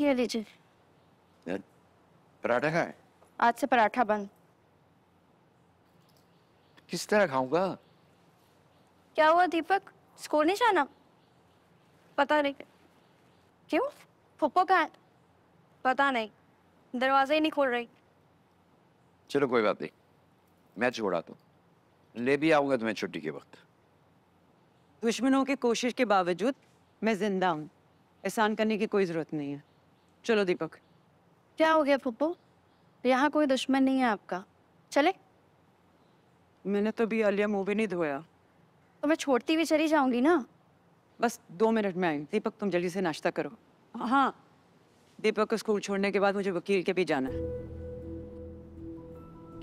ये लीजिए पराठा खाए आज से पराठा बंद किस तरह खाऊंगा क्या हुआ दीपक स्कूल नहीं जाना पता नहीं क्यों फुप्पो कहा पता नहीं दरवाजा ही नहीं खोल रही चलो कोई बात नहीं मैं छोड़ा तो ले भी आऊंगा तुम्हें छुट्टी के वक्त दुश्मनों की कोशिश के बावजूद मैं जिंदा हूँ एहसान करने की कोई जरूरत नहीं है चलो दीपक क्या हो गया पप्पू यहाँ कोई दुश्मन नहीं है आपका चले मैंने तो अभी आलिया मुंह भी नहीं धोया तो मैं छोड़ती भी चली जाऊंगी ना बस दो मिनट में आई दीपक तुम जल्दी से नाश्ता करो हाँ दीपक को स्कूल छोड़ने के बाद मुझे वकील के भी जाना है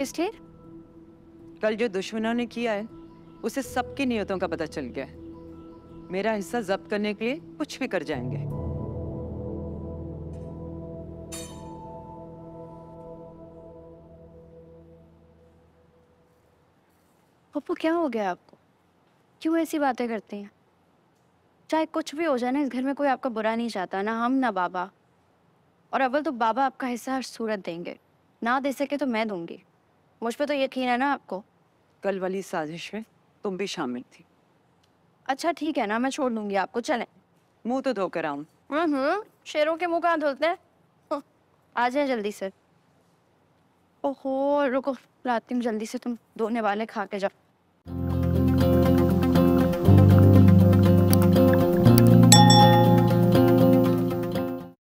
इसलिए कल जो दुश्मनों ने किया है उसे सबकी नियतों का पता चल गया है मेरा हिस्सा जब्त करने के लिए कुछ भी कर जाएंगे पप्पू क्या हो गया आपको क्यों ऐसी बातें करते हैं चाहे कुछ भी हो जाए ना इस घर में कोई आपका बुरा नहीं चाहता ना हम ना बाबा और अव्वल तो बाबा आपका हिस्सा हर सूरत देंगे ना दे सके तो मैं दूंगी मुझ पर तो यकीन है ना आपको कल वाली साजिश में तुम भी शामिल थी अच्छा ठीक है ना मैं छोड़ दूंगी आपको चले मुंह तो धोकर आऊँ हम्म, शेरों के मुंह कहाँ धुलते हैं हम्म, आ जाए जल्दी से ओहो रुको लाती हूँ जल्दी से तुम धोने वाले खा के जाओ